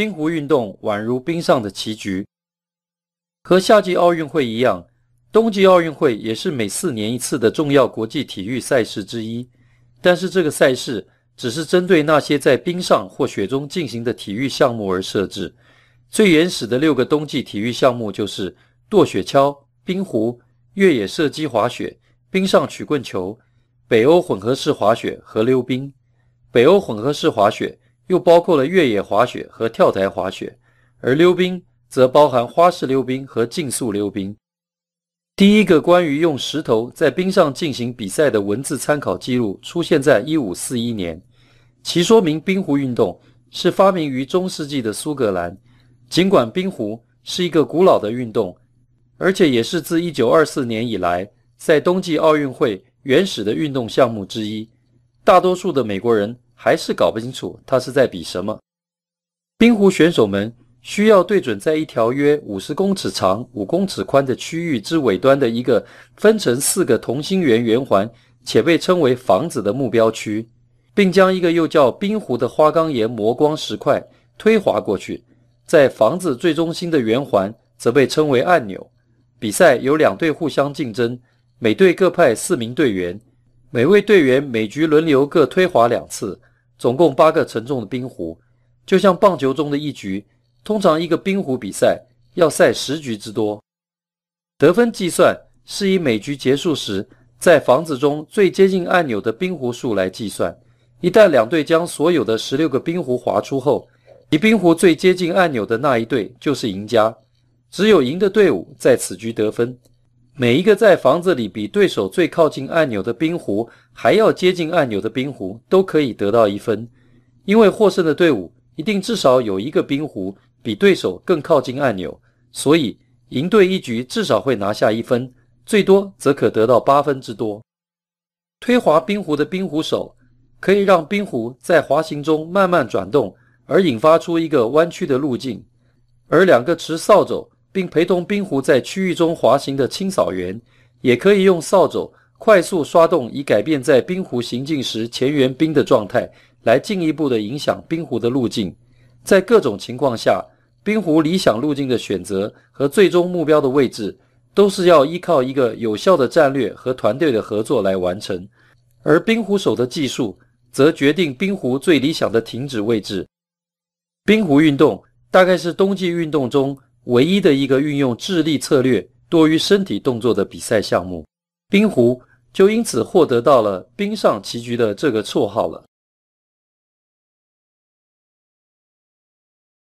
冰壶运动宛如冰上的棋局，和夏季奥运会一样，冬季奥运会也是每四年一次的重要国际体育赛事之一。但是这个赛事只是针对那些在冰上或雪中进行的体育项目而设置。最原始的六个冬季体育项目就是：夺雪橇、冰壶、越野射击、滑雪、冰上曲棍球、北欧混合式滑雪和溜冰。北欧混合式滑雪。又包括了越野滑雪和跳台滑雪，而溜冰则包含花式溜冰和竞速溜冰。第一个关于用石头在冰上进行比赛的文字参考记录出现在1541年，其说明冰壶运动是发明于中世纪的苏格兰。尽管冰壶是一个古老的运动，而且也是自1924年以来在冬季奥运会原始的运动项目之一，大多数的美国人。还是搞不清楚他是在比什么。冰壶选手们需要对准在一条约五十公尺长、五公尺宽的区域之尾端的一个分成四个同心圆圆环，且被称为“房子”的目标区，并将一个又叫冰壶的花岗岩磨光石块推滑过去。在房子最中心的圆环则被称为按钮。比赛有两队互相竞争，每队各派四名队员，每位队员每局轮流各推滑两次。总共八个沉重的冰壶，就像棒球中的一局。通常一个冰壶比赛要赛十局之多。得分计算是以每局结束时在房子中最接近按钮的冰壶数来计算。一旦两队将所有的十六个冰壶划出后，以冰壶最接近按钮的那一队就是赢家。只有赢的队伍在此局得分。每一个在房子里比对手最靠近按钮的冰壶还要接近按钮的冰壶都可以得到一分，因为获胜的队伍一定至少有一个冰壶比对手更靠近按钮，所以赢队一局至少会拿下一分，最多则可得到八分之多。推滑冰壶的冰壶手可以让冰壶在滑行中慢慢转动，而引发出一个弯曲的路径，而两个持扫帚。并陪同冰壶在区域中滑行的清扫员，也可以用扫帚快速刷动，以改变在冰壶行进时前缘冰的状态，来进一步的影响冰壶的路径。在各种情况下，冰壶理想路径的选择和最终目标的位置，都是要依靠一个有效的战略和团队的合作来完成。而冰壶手的技术，则决定冰壶最理想的停止位置。冰壶运动大概是冬季运动中。唯一的一个运用智力策略多于身体动作的比赛项目，冰壶就因此获得到了“冰上棋局”的这个绰号了。